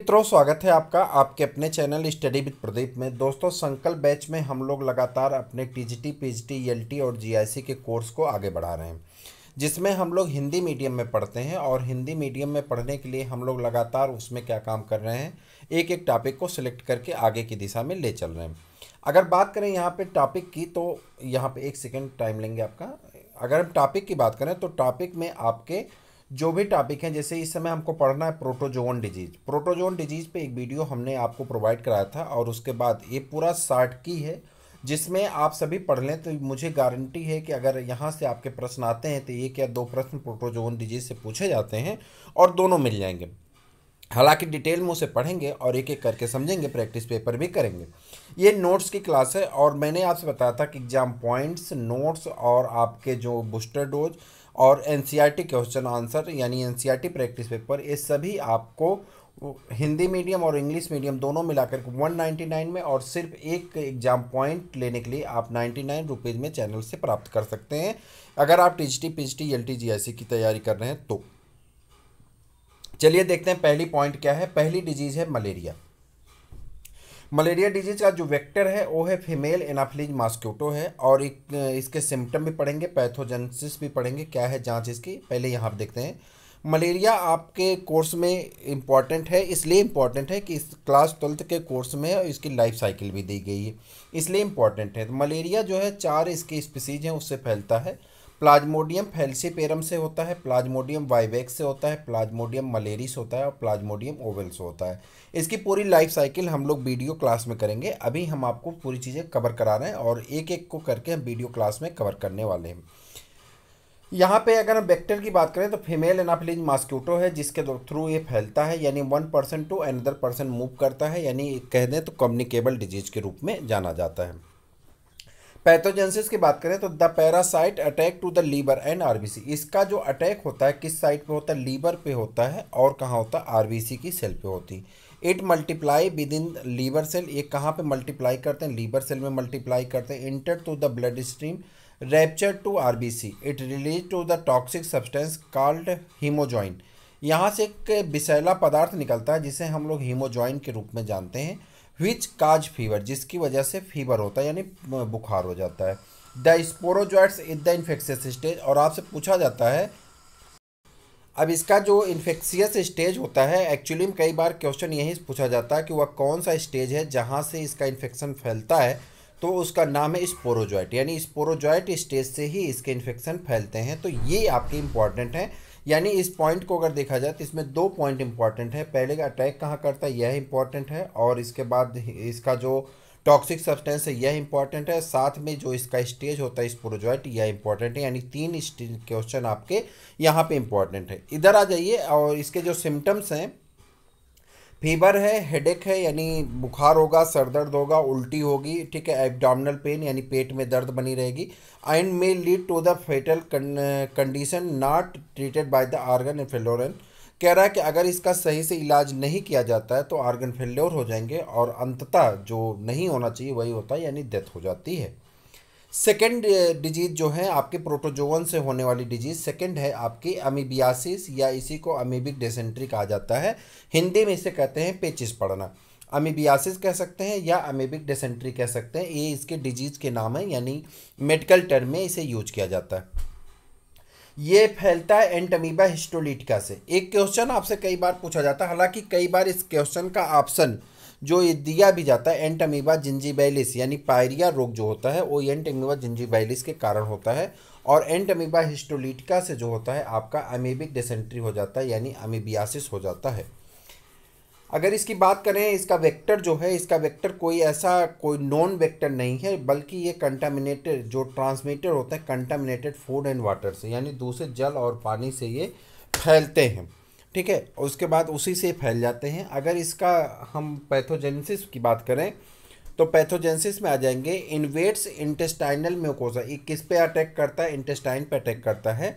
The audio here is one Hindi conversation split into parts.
मित्रों स्वागत है आपका आपके अपने चैनल स्टडी विद प्रदीप में दोस्तों संकल्प बैच में हम लोग लगातार अपने टीजीटी, पीजीटी, एलटी और जीआईसी के कोर्स को आगे बढ़ा रहे हैं जिसमें हम लोग हिंदी मीडियम में पढ़ते हैं और हिंदी मीडियम में पढ़ने के लिए हम लोग लगातार उसमें क्या काम कर रहे हैं एक एक टॉपिक को सिलेक्ट करके आगे की दिशा में ले चल रहे हैं अगर बात करें यहाँ पर टॉपिक की तो यहाँ पर एक सेकेंड टाइम लेंगे आपका अगर हम टॉपिक की बात करें तो टॉपिक में आपके जो भी टॉपिक हैं जैसे इस समय हमको पढ़ना है प्रोटोजोन डिजीज प्रोटोजोन डिजीज पे एक वीडियो हमने आपको प्रोवाइड कराया था और उसके बाद ये पूरा साठ की है जिसमें आप सभी पढ़ लें तो मुझे गारंटी है कि अगर यहाँ से आपके प्रश्न आते हैं तो एक या दो प्रश्न प्रोटोजोन डिजीज से पूछे जाते हैं और दोनों मिल जाएंगे हालांकि डिटेल में उसे पढ़ेंगे और एक एक करके समझेंगे प्रैक्टिस पेपर भी करेंगे ये नोट्स की क्लास है और मैंने आपसे बताया था कि एग्ज़ाम पॉइंट्स नोट्स और आपके जो बूस्टर डोज और एन क्वेश्चन आंसर यानी एन प्रैक्टिस पेपर ये सभी आपको हिंदी मीडियम और इंग्लिश मीडियम दोनों मिलाकर 199 में और सिर्फ एक एग्ज़ाम पॉइंट लेने के लिए आप 99 रुपीज़ में चैनल से प्राप्त कर सकते हैं अगर आप T G T L T G की तैयारी कर रहे हैं तो चलिए देखते हैं पहली पॉइंट क्या है पहली डिजीज़ है मलेरिया मलेरिया डिजीज का जो वेक्टर है वो है फीमेल एनाफिलीज मास्क्यूटो है और एक इसके सिम्टम भी पढ़ेंगे पैथोजेंसिस भी पढ़ेंगे क्या है जांच इसकी पहले यहाँ पर देखते हैं मलेरिया आपके कोर्स में इम्पॉर्टेंट है इसलिए इम्पॉर्टेंट है कि इस क्लास ट्वेल्थ के कोर्स में और इसकी लाइफ साइकिल भी दी गई है इसलिए इम्पॉर्टेंट है तो मलेरिया जो है चार इसकी स्पीसीज हैं उससे फैलता है प्लाज्मोडियम फेल्सीपेरम से होता है प्लाज्मोडियम वाइवेक्स से होता है प्लाज्मोडियम मलेरिस होता है और प्लाज्मोडियम ओवल से होता है इसकी पूरी लाइफ साइकिल हम लोग वीडियो क्लास में करेंगे अभी हम आपको पूरी चीज़ें कवर करा रहे हैं और एक एक को करके हम वीडियो क्लास में कवर करने वाले हैं यहाँ पे अगर हम वेक्टर की बात करें तो फीमेल एनाफिलिज मास्क्यूटो है जिसके थ्रू ये फैलता है यानी one person to another person move करता है यानी कह दें तो कम्युनिकेबल डिजीज के रूप में जाना जाता है पैथोजेंसिस की बात करें तो the parasite attack to the liver and RBC इसका जो अटैक होता है किस साइट पे होता है लीवर पे होता है और कहाँ होता है आरबीसी की सेल पे होती है it multiply within liver cell ये कहाँ पे मल्टीप्लाई करते हैं लीवर सेल में मल्टीप्लाई करते हैं enter to the blood stream rupture to or it release to the toxic substance called hemozoin यहाँ से एक विषैला पदार्थ निकलता है जिसे हम लोग हीमोजॉइन के रूप में जानते हैं विच काज फीवर जिसकी वजह से फीवर होता है यानी बुखार हो जाता है the sporozoites is the infectious stage और आपसे पूछा जाता है अब इसका जो इन्फेक्शियस स्टेज होता है एक्चुअली में कई बार क्वेश्चन यही पूछा जाता है कि वह कौन सा स्टेज है जहाँ से इसका इन्फेक्शन फैलता है तो उसका नाम है स्पोरोजॉइट यानी स्पोरोजॉइट स्टेज से ही इसके इन्फेक्शन फैलते हैं तो ये आपके इम्पॉर्टेंट हैं यानी इस पॉइंट को अगर देखा जाए तो इसमें दो पॉइंट इंपॉर्टेंट है पहले का अटैक कहाँ करता है यह इंपॉर्टेंट है और इसके बाद इसका जो टॉक्सिक सब्सटेंस है यह इंपॉर्टेंट है साथ में जो इसका स्टेज होता है इस प्रोजेक्ट तो यह इंपॉर्टेंट है यानी तीन क्वेश्चन आपके यहाँ पे इंपॉर्टेंट है इधर आ जाइए और इसके जो सिम्टम्स हैं फीवर है हेडेक है यानी बुखार होगा सर दर्द होगा उल्टी होगी ठीक है एबडामिनल पेन यानी पेट में दर्द बनी रहेगी and may lead to the fatal condition not treated by the organ failure कह रहा है कि अगर इसका सही से इलाज नहीं किया जाता है तो आर्गन फेल्योर हो जाएंगे और अंततः जो नहीं होना चाहिए वही होता है यानी डेथ हो जाती है सेकेंड डिजीज uh, जो है आपके प्रोटोजोवन से होने वाली डिजीज सेकेंड है आपकी अमीबियासिस या इसी को अमीबिक डिसेंट्री कहा जाता है हिंदी में इसे कहते हैं पेचिस पड़ना अमीबियासिस कह सकते हैं या अमीबिक डिसेंट्री कह सकते हैं ये इसके डिजीज़ के नाम है यानी मेडिकल टर्म में इसे यूज किया जाता है ये फैलता है एंटमीबा हिस्टोलिटिका से एक क्वेश्चन आपसे कई बार पूछा जाता है हालांकि कई बार इस क्वेश्चन का ऑप्शन जो ये दिया भी जाता है एंटमीबा जिंजीबैलिस यानी पायरिया रोग जो होता है वो एंटमीबा जिंजीबैलिस के कारण होता है और एंटमीबा हिस्टोलिटिका से जो होता है आपका अमीबिक डिसेंट्री हो जाता है यानी अमीबियासिस हो जाता है अगर इसकी बात करें इसका वेक्टर जो है इसका वेक्टर कोई ऐसा कोई नॉन वेक्टर नहीं है बल्कि ये कंटामिनेटेड जो ट्रांसमीटर होता है कंटामिनेटेड फूड एंड वाटर से यानी दूसरे जल और पानी से ये फैलते हैं ठीक है उसके बाद उसी से फैल जाते हैं अगर इसका हम पैथोजेनेसिस की बात करें तो पैथोजेनेसिस में आ जाएंगे इनवेट्स इंटेस्टाइनल म्यूकोसा ये किस पे अटैक करता है इंटेस्टाइन पे अटैक करता है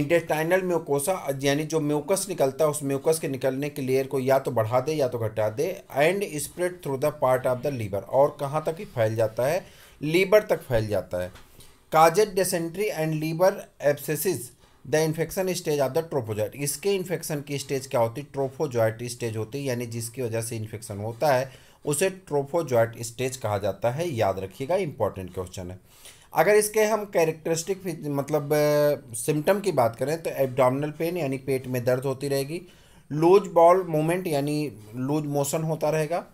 इंटेस्टाइनल म्यूकोसा यानी जो म्यूकस निकलता है उस म्यूकस के निकलने के लेयर को या तो बढ़ा दे या तो घटा दे and spread through the part of the liver और कहाँ तक ही फैल जाता है लीवर तक फैल जाता है caused dysentery and liver abscess the infection stage of the trophozoite इसके इन्फेक्शन की स्टेज क्या होती है ट्रोफोजॉइट स्टेज होती है यानी जिसकी वजह से इन्फेक्शन होता है उसे ट्रोफोजॉइट स्टेज कहा जाता है याद रखिएगा इंपॉर्टेंट क्वेश्चन है अगर इसके हम कैरेक्टरिस्टिक मतलब सिम्टम की बात करें तो एबडामिनल पेन यानी पेट में दर्द होती रहेगी लूज बॉल मोमेंट यानी लूज मोशन होता रहेगा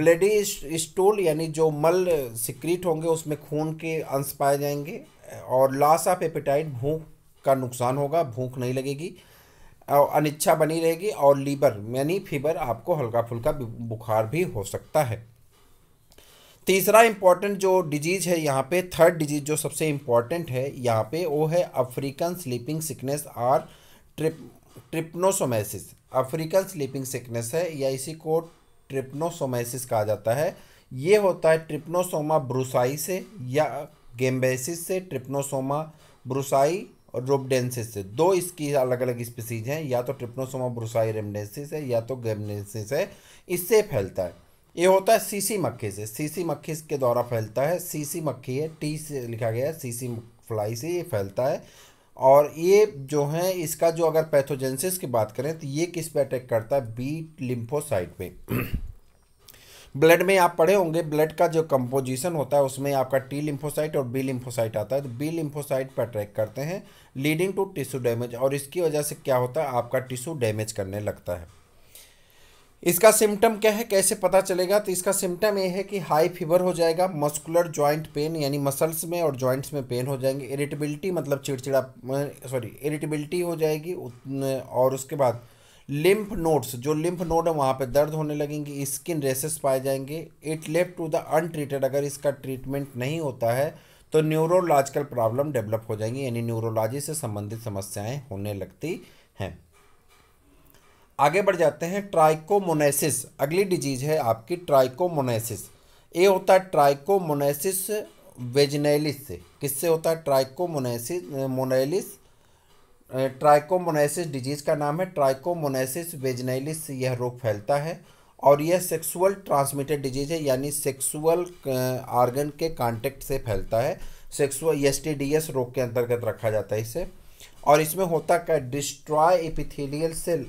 ब्लडी स्टोल यानी जो मल सिक्रीट होंगे उसमें खून के अंश पाए जाएंगे और लॉस ऑफ एपेटाइट भूख का नुकसान होगा भूख नहीं लगेगी और अनिच्छा बनी रहेगी और लीवर यानी फीवर आपको हल्का फुल्का बुखार भी हो सकता है तीसरा इम्पॉर्टेंट जो डिजीज़ है यहाँ पे थर्ड डिजीज़ जो सबसे इम्पॉर्टेंट है यहाँ पे वो है अफ्रीकन स्लीपिंग सिकनेस और ट्रिप ट्रिप्नोसोमैसिस अफ्रीकन स्लीपिंग सिकनेस है या इसी को ट्रिप्नोसोमैसिस कहा जाता है ये होता है ट्रिप्नोसोमा ब्रुसाई से या गेम्बेसिस से ट्रिप्नोसोमा ब्रुसाई और रोबडेंसिस से दो इसकी अलग अलग स्पीसीज हैं या तो ट्रिप्नोसोमा ब्रोसाई रेमडेंसिस है या तो गेमडेंसिस है इससे फैलता है ये होता है सीसी मक्खी से सीसी मक्खी के द्वारा फैलता है सीसी मक्खी है टी से लिखा गया है सीसी फ्लाई से ये फैलता है और ये जो है इसका जो अगर पैथोजेंसिस की बात करें तो ये किस पे अटैक करता है बी लिम्फोसाइट पे ब्लड में आप पढ़े होंगे ब्लड का जो कंपोजिशन होता है उसमें आपका टी लिम्फोसाइट और बी लिम्फोसाइट आता है तो बी लिम्फोसाइट पर ट्रैक करते हैं लीडिंग टू टिश्यू डैमेज और इसकी वजह से क्या होता है आपका टिश्यू डैमेज करने लगता है इसका सिम्टम क्या है कैसे पता चलेगा तो इसका सिम्टम ये है कि हाई फीवर हो जाएगा मस्कुलर जॉइंट पेन यानी मसल्स में और जॉइंट्स में पेन हो जाएंगे इरिटेबिलिटी मतलब चिड़चिड़ा सॉरी इरिटेबिलिटी हो जाएगी और उसके बाद लिम्फ नोड्स जो लिम्फ नोड है वहाँ पे दर्द होने लगेंगे स्किन रेसेस पाए जाएंगे it left to the untreated अगर इसका ट्रीटमेंट नहीं होता है तो न्यूरोलॉजिकल प्रॉब्लम डेवलप हो जाएंगी यानी न्यूरोलॉजी से संबंधित समस्याएं होने लगती हैं आगे बढ़ जाते हैं ट्राइकोमोनेसिस अगली डिजीज़ है आपकी ट्राइकोमोनेसिस ये होता है ट्राइकोमोनेसिस वेजनेलिस से किससे होता है ट्राइकोमोनेसिस मोनेलिस ट्राइकोमोनाइसिस डिजीज़ का नाम है ट्राइकोमोनाइसिस वेजनाइलिस यह रोग फैलता है और यह सेक्सुअल ट्रांसमिटेड डिजीज़ है यानी सेक्सुअल आर्गन के कांटेक्ट से फैलता है सेक्सुअल एस e रोग के अंतर्गत रखा जाता है इसे और इसमें होता क्या destroy epithelial cell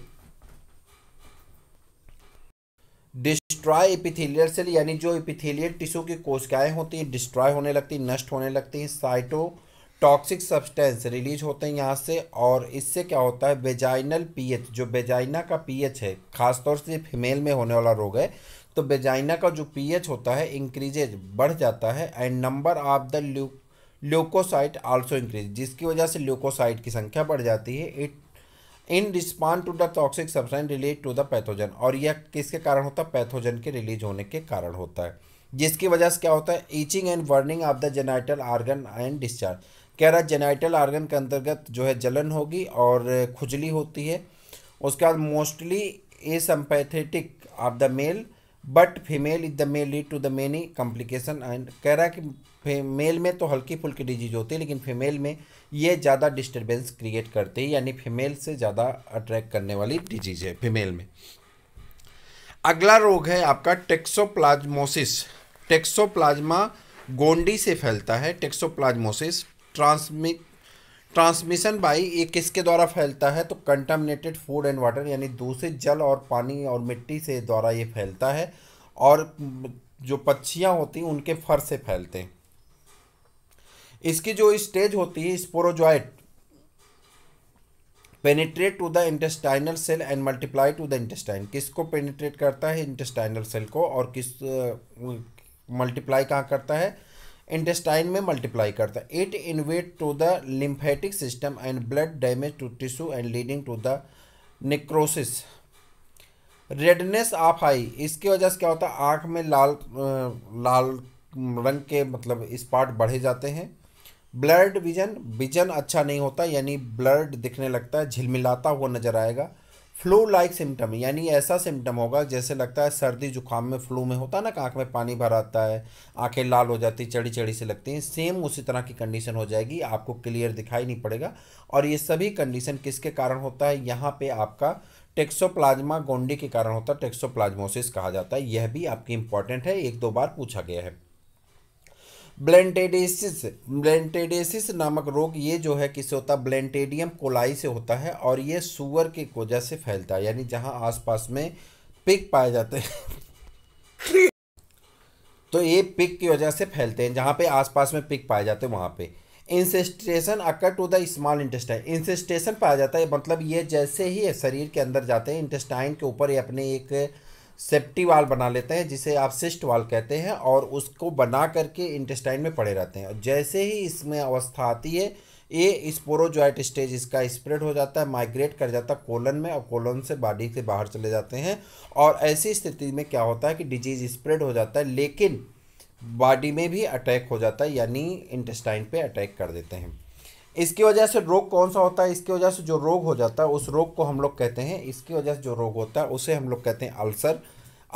destroy epithelial cell यानी जो एपिथेलियल टिश्यू की कोशिकाएं होती हैं डिस्ट्रॉय होने लगती हैं नष्ट होने लगती हैं साइटो टॉक्सिक सब्सटेंस रिलीज होते हैं यहाँ से और इससे क्या होता है बेजाइनल पीएच जो बेजाइना का पीएच है खासतौर से फीमेल में होने वाला रोग है तो बेजाइना का जो पीएच होता है इंक्रीजेज बढ़ जाता है and number of the leucocyte also increase जिसकी वजह से ल्यूकोसाइट की संख्या बढ़ जाती है it in respond to the toxic substance release to the pathogen और यह किसके कारण होता है पैथोजन के रिलीज होने के कारण होता है जिसकी वजह से क्या होता है itching and burning of the genital organ and discharge कह रहा है जेनाइटल आर्गन के अंतर्गत जो है जलन होगी और खुजली होती है उसके बाद mostly a sympathetic of the male but female is the male lead to the many complication and कह रहा है कि मेल में तो हल्की फुल्की डिजीज होती है लेकिन फीमेल में ये ज़्यादा डिस्टर्बेंस क्रिएट करती है यानी फीमेल से ज़्यादा अट्रैक्ट करने वाली डिजीज है फीमेल में अगला रोग है आपका टेक्सोप्लाज्मोसिस टेक्सोप्लाज्मा गोंडी से फैलता है टेक्सोप्लाज्मोसिस ट्रांसमिट ट्रांसमिशन भाई ये किसके द्वारा फैलता है तो कंटामिनेटेड फूड एंड वाटर यानी दूषित जल और पानी और मिट्टी से द्वारा ये फैलता है और जो पक्षियाँ होती हैं उनके फर से फैलते हैं इसकी जो स्टेज होती है sporozoite penetrate to the intestinal cell and multiply to the intestine किसको पेनिट्रेट करता है इंटेस्टाइनल सेल को और किस मल्टीप्लाई uh, कहाँ करता है इंटेस्टाइन में मल्टीप्लाई करता है it invade to the lymphatic system and blood damage to tissue and leading to the necrosis redness of eye इसकी वजह से क्या होता है आँख में लाल लाल रंग के मतलब स्पॉट बढ़े जाते हैं ब्लड विजन विजन अच्छा नहीं होता यानी ब्लड दिखने लगता है झिलमिलाता हुआ नजर आएगा फ्लू लाइक सिम्टम यानी ऐसा सिम्टम होगा जैसे लगता है सर्दी जुकाम में फ्लू में होता है ना आँख में पानी भर आता है आँखें लाल हो जाती चढ़ी चढ़ी से लगती हैं सेम उसी तरह की कंडीशन हो जाएगी आपको क्लियर दिखाई नहीं पड़ेगा और ये सभी कंडीशन किसके कारण होता है यहाँ पे आपका टेक्सोप्लाज्मा गोंडी के कारण होता है टेक्सोप्लाज्मोसिस कहा जाता है यह भी आपकी इंपॉर्टेंट है एक दो बार पूछा गया है ब्लेंटेडेसिस ब्लेंटेडेसिस नामक रोग ये जो है किससे होता है ब्लेंटेडियम कोलाई से होता है और ये सुअर की वजह से फैलता है यानी जहाँ आसपास में पिक पाए जाते हैं तो ये पिक की वजह से फैलते हैं जहाँ पे आसपास में पिक पाए जाते हैं वहाँ पे infestation occur to the small intestine infestation पाया जाता है मतलब ये जैसे ही शरीर के अंदर जाते हैं इंटेस्टाइन के ऊपर ये अपने एक सेप्टी वाल बना लेते हैं जिसे आप सिस्ट वाल कहते हैं और उसको बना करके इंटेस्टाइन में पड़े रहते हैं और जैसे ही इसमें अवस्था आती है ये स्पोरोजॉइट इस स्टेज इसका स्प्रेड हो जाता है माइग्रेट कर जाता है कोलन में और कोलन से बॉडी से बाहर चले जाते हैं और ऐसी स्थिति में क्या होता है कि डिजीज स्प्रेड हो जाता है लेकिन बॉडी में भी अटैक हो जाता है यानी इंटेस्टाइन पे अटैक कर देते हैं इसकी वजह से रोग कौन सा होता है इसकी वजह से जो रोग हो जाता है उस रोग को हम लोग कहते हैं इसकी वजह से जो रोग होता है उसे हम लोग कहते हैं अल्सर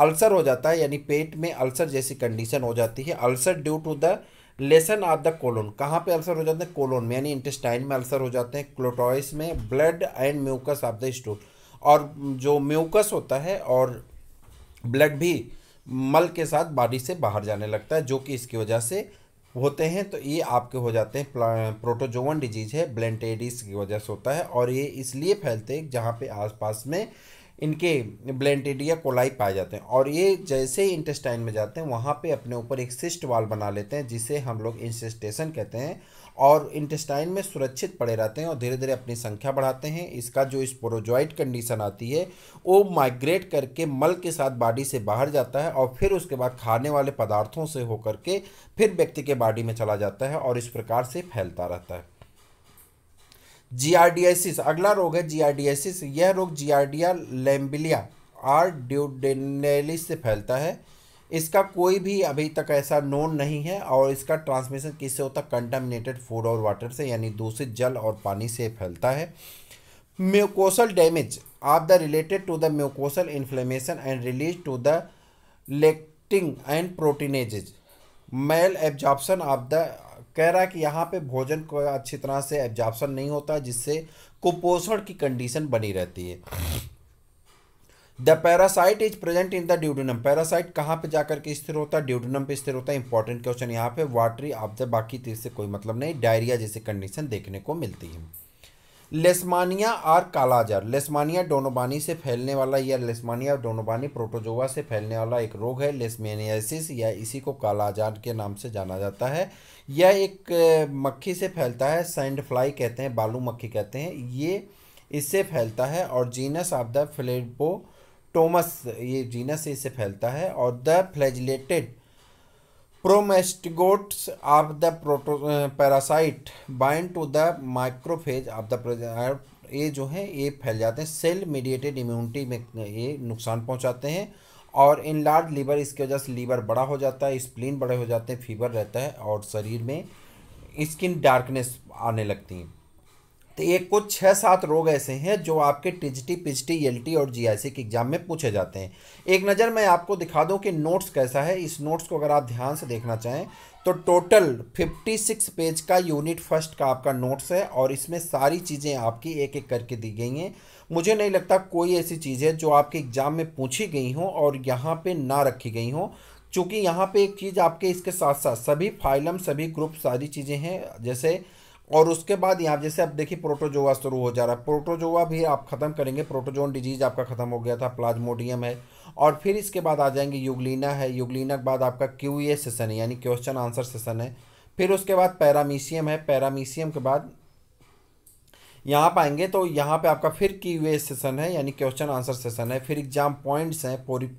अल्सर हो जाता है यानी पेट में अल्सर जैसी कंडीशन हो जाती है ulcer due to the lesion of the colon कहाँ पे अल्सर हो जाते हैं कोलोन में यानी इंटेस्टाइन में अल्सर हो जाते हैं क्लोटॉइस में blood and mucus of the stool और जो म्यूकस होता है और ब्लड भी मल के साथ बॉडी से बाहर जाने लगता है जो कि इसकी वजह से होते हैं तो ये आपके हो जाते हैं प्रोटोजोवन डिजीज है ब्लेंटेडिस की वजह से होता है और ये इसलिए फैलते हैं जहाँ पे आसपास में इनके ब्लेंटेडिया कोलाई पाए जाते हैं और ये जैसे ही इंटेस्टाइन में जाते हैं वहाँ पे अपने ऊपर एक सिस्ट वाल बना लेते हैं जिसे हम लोग इंसेस्टेशन कहते हैं और इंटेस्टाइन में सुरक्षित पड़े रहते हैं और धीरे धीरे अपनी संख्या बढ़ाते हैं इसका जो स्पोरोजॉइड कंडीशन आती है वो माइग्रेट करके मल के साथ बॉडी से बाहर जाता है और फिर उसके बाद खाने वाले पदार्थों से होकर के फिर व्यक्ति के बॉडी में चला जाता है और इस प्रकार से फैलता रहता है जीआरडीआईसिस अगला रोग है जीआरडीआईसिस यह रोग जीआरडिया लेम्बिलिया आर ड्यूडेनेलिस से फैलता है इसका कोई भी अभी तक ऐसा नोन नहीं है और इसका ट्रांसमिशन किससे होता है कंटामिनेटेड फूड और वाटर से यानी दूषित जल और पानी से फैलता है mucosal damage of the related to the mucosal inflammation and release to the lectin and proteinases malabsorption of the कह रहा है कि यहाँ पे भोजन को अच्छी तरह से एब्जॉर्प्शन नहीं होता जिससे कुपोषण की कंडीशन बनी रहती है the parasite is present in the duodenum parasite कहाँ पे जाकर के स्थिर होता है ड्यूडोनम पे स्थिर होता है इंपॉर्टेंट क्वेश्चन यहाँ पे वाटरी आप बाकी तीर से कोई मतलब नहीं डायरिया जैसी कंडीशन देखने को मिलती है लेस्मानिया और कालाजार लेस्मानिया डोनोबानी से फैलने वाला या लेस्मानिया डोनोबानी प्रोटोजोवा से फैलने वाला एक रोग है लेस्मेनियासिस या इसी को कालाजार के नाम से जाना जाता है यह एक मक्खी से फैलता है सैंड फ्लाई कहते हैं बालू मक्खी कहते हैं ये इससे फैलता है और genus of the phlebotomus ये जीनस से इसे फैलता है और the flagellated promastigotes of the proto parasite bind to the macrophage of the ये जो है ये फैल जाते हैं सेल मीडिएटेड इम्यूनिटी में ये नुकसान पहुंचाते हैं और इन लार्ज लीवर इसकी वजह से लीवर बड़ा हो जाता है स्प्लिन बड़े हो जाते हैं फीवर रहता है और शरीर में स्किन डार्कनेस आने लगती है तो ये कुछ छः सात रोग ऐसे हैं जो आपके टिजटी पिजटी एल और जीआईसी के एग्जाम में पूछे जाते हैं एक नज़र मैं आपको दिखा दूं कि नोट्स कैसा है इस नोट्स को अगर आप ध्यान से देखना चाहें तो टोटल 56 पेज का यूनिट फर्स्ट का आपका नोट्स है और इसमें सारी चीज़ें आपकी एक एक करके दी गई हैं मुझे नहीं लगता कोई ऐसी चीज़ है जो आपके एग्ज़ाम में पूछी गई हों और यहाँ पर ना रखी गई हों चूँकि यहाँ पर एक चीज़ आपके इसके साथ साथ सभी फाइलम सभी ग्रुप सारी चीज़ें हैं जैसे और उसके बाद यहाँ जैसे आप देखिए प्रोटोजोआ शुरू हो जा रहा है प्रोटोजोआ भी आप ख़त्म करेंगे प्रोटोजोन डिजीज आपका ख़त्म हो गया था प्लाज्मोडियम है और फिर इसके बाद आ जाएंगे युगलीना है युगलीना के बाद आपका क्यू ए सेशन है यानी क्वेश्चन आंसर सेशन है फिर उसके बाद पैरामीशियम है पैरामीशियम के बाद यहाँ पर आएंगे तो यहाँ पे आपका फिर की वे सेशन है यानी क्वेश्चन आंसर सेशन है फिर एग्जाम पॉइंट्स हैं पोरी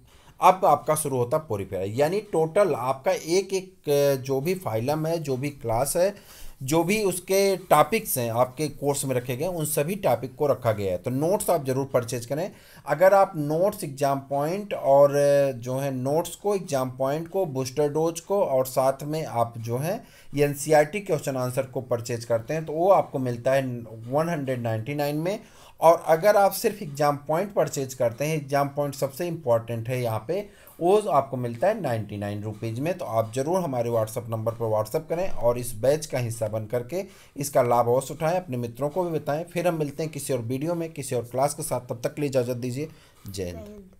अब आपका शुरू होता है पोरीफेरा यानी टोटल आपका एक एक जो भी फाइलम है जो भी क्लास है जो भी उसके टॉपिक्स हैं आपके कोर्स में रखे गए उन सभी टॉपिक को रखा गया है तो नोट्स आप ज़रूर परचेज करें अगर आप नोट्स एग्जाम पॉइंट और जो है नोट्स को एग्जाम पॉइंट को बूस्टर डोज को और साथ में आप जो है ये एन क्वेश्चन आंसर को परचेज करते हैं तो वो आपको मिलता है वन में और अगर आप सिर्फ एग्ज़ाम पॉइंट परचेज करते हैं एग्ज़ाम पॉइंट सबसे इम्पॉर्टेंट है यहाँ पे वो आपको मिलता है नाइन्टी नाइन रुपीज़ में तो आप ज़रूर हमारे व्हाट्सअप नंबर पर व्हाट्सअप करें और इस बैच का हिस्सा बन करके इसका लाभ अवश्य उठाएं अपने मित्रों को भी बताएं फिर हम मिलते हैं किसी और वीडियो में किसी और क्लास के साथ तब तक के लिए इजाज़त दीजिए जय हिंद